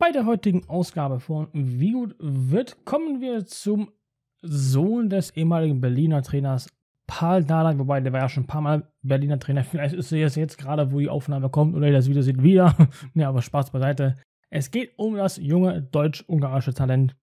Bei der heutigen Ausgabe von Wie gut wird, kommen wir zum Sohn des ehemaligen Berliner Trainers Paul Dardai, wobei der war ja schon ein paar Mal Berliner Trainer. Vielleicht ist er jetzt gerade, wo die Aufnahme kommt oder ihr das Video seht, wieder. ne, aber Spaß beiseite. Es geht um das junge deutsch-ungarische Talent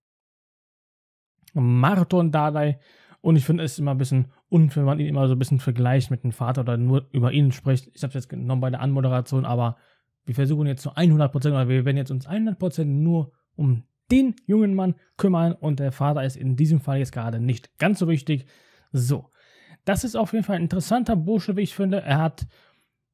Marton Dardai. Und ich finde es immer ein bisschen unfair, wenn man ihn immer so ein bisschen vergleicht mit dem Vater oder nur über ihn spricht. Ich habe es jetzt genommen bei der Anmoderation, aber wir versuchen jetzt zu 100 Prozent, oder wir werden jetzt uns 100 nur um den jungen Mann kümmern und der Vater ist in diesem Fall jetzt gerade nicht ganz so wichtig. So, das ist auf jeden Fall ein interessanter Bursche, wie ich finde. Er hat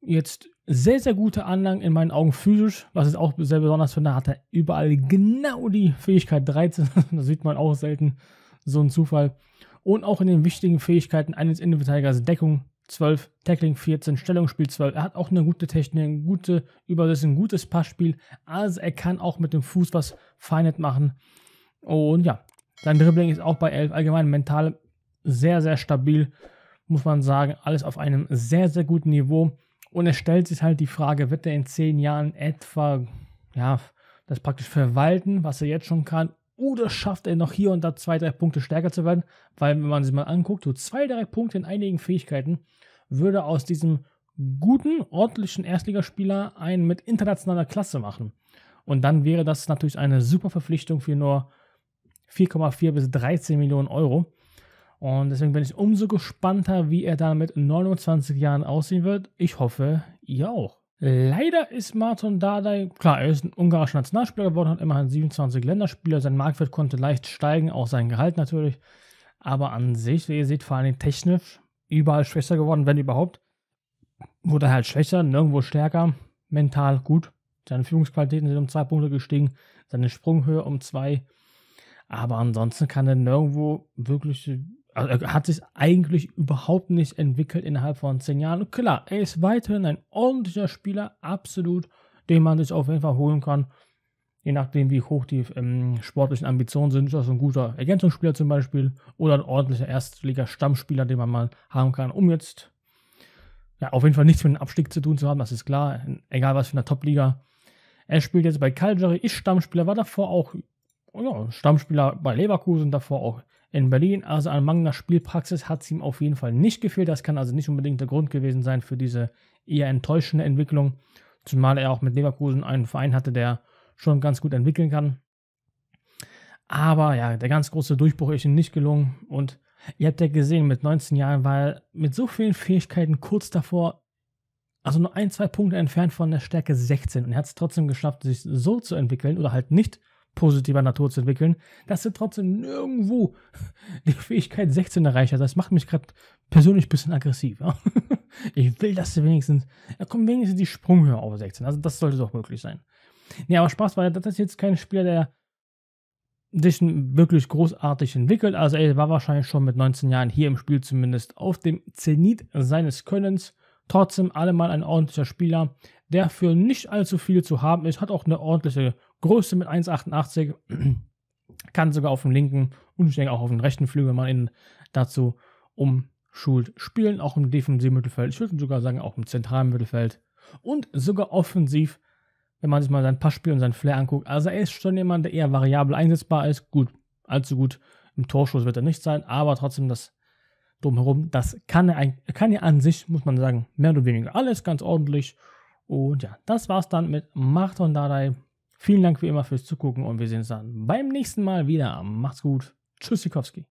jetzt sehr, sehr gute Anlagen in meinen Augen physisch, was ich auch sehr besonders finde, hat er überall genau die Fähigkeit 13, das sieht man auch selten, so ein Zufall. Und auch in den wichtigen Fähigkeiten eines Innenverteidigers Deckung, 12, Tackling 14, Stellungsspiel 12. Er hat auch eine gute Technik, eine gute Übersicht, ein gutes Passspiel. Also er kann auch mit dem Fuß was Feinet machen. Und ja, sein Dribbling ist auch bei 11 allgemein mental sehr, sehr stabil, muss man sagen. Alles auf einem sehr, sehr guten Niveau. Und es stellt sich halt die Frage, wird er in 10 Jahren etwa, ja, das praktisch verwalten, was er jetzt schon kann, oder schafft er noch hier und da zwei, drei Punkte stärker zu werden, weil wenn man sich mal anguckt, so zwei, drei Punkte in einigen Fähigkeiten würde aus diesem guten, ordentlichen Erstligaspieler einen mit internationaler Klasse machen. Und dann wäre das natürlich eine super Verpflichtung für nur 4,4 bis 13 Millionen Euro. Und deswegen bin ich umso gespannter, wie er da mit 29 Jahren aussehen wird. Ich hoffe, ihr auch. Leider ist Martin Dardai, klar, er ist ein ungarischer Nationalspieler geworden, hat immerhin 27 Länderspieler, sein Marktwert konnte leicht steigen, auch sein Gehalt natürlich. Aber an sich, wie ihr seht, vor allem technisch überall schwächer geworden, wenn überhaupt. Wurde halt schwächer, nirgendwo stärker, mental gut. Seine Führungsqualitäten sind um zwei Punkte gestiegen, seine Sprunghöhe um zwei. Aber ansonsten kann er nirgendwo wirklich also hat sich eigentlich überhaupt nicht entwickelt innerhalb von zehn Jahren. klar, er ist weiterhin ein ordentlicher Spieler, absolut, den man sich auf jeden Fall holen kann. Je nachdem, wie hoch die ähm, sportlichen Ambitionen sind, ist das ein guter Ergänzungsspieler zum Beispiel oder ein ordentlicher Erstliga-Stammspieler, den man mal haben kann, um jetzt ja, auf jeden Fall nichts mit dem Abstieg zu tun zu haben, das ist klar, egal was für eine Top-Liga. Er spielt jetzt bei Calgary, ist Stammspieler, war davor auch ja, Stammspieler bei Leverkusen, davor auch in Berlin. Also an mangelnder Spielpraxis hat es ihm auf jeden Fall nicht gefehlt. Das kann also nicht unbedingt der Grund gewesen sein für diese eher enttäuschende Entwicklung. Zumal er auch mit Leverkusen einen Verein hatte, der schon ganz gut entwickeln kann. Aber ja, der ganz große Durchbruch ist ihm nicht gelungen. Und ihr habt ja gesehen, mit 19 Jahren war er mit so vielen Fähigkeiten kurz davor, also nur ein, zwei Punkte entfernt von der Stärke 16. Und er hat es trotzdem geschafft, sich so zu entwickeln oder halt nicht positiver Natur zu entwickeln, dass du trotzdem nirgendwo die Fähigkeit 16 erreicht hat. Das macht mich gerade persönlich ein bisschen aggressiv. Ich will, dass du wenigstens, er kommt wenigstens die Sprunghöhe auf 16. Also das sollte doch möglich sein. Nee, aber Spaß, weil das ist jetzt kein Spieler, der sich wirklich großartig entwickelt. Also er war wahrscheinlich schon mit 19 Jahren hier im Spiel zumindest auf dem Zenit seines Könnens. Trotzdem allemal ein ordentlicher Spieler, der für nicht allzu viel zu haben ist, hat auch eine ordentliche Größte mit 1,88. Kann sogar auf dem linken und ich denke auch auf dem rechten Flügel wenn man ihn dazu umschult spielen. Auch im defensiven Mittelfeld. Ich würde sogar sagen, auch im zentralen Mittelfeld. Und sogar offensiv, wenn man sich mal sein Passspiel und sein Flair anguckt. Also er ist schon jemand, der eher variabel einsetzbar ist. Gut, allzu gut im Torschuss wird er nicht sein, aber trotzdem das drumherum, das kann er, kann er an sich, muss man sagen, mehr oder weniger alles ganz ordentlich. Und ja, das war's dann mit Martin Dadai Vielen Dank wie immer fürs Zugucken und wir sehen uns dann beim nächsten Mal wieder. Macht's gut. Tschüss, Sikowski.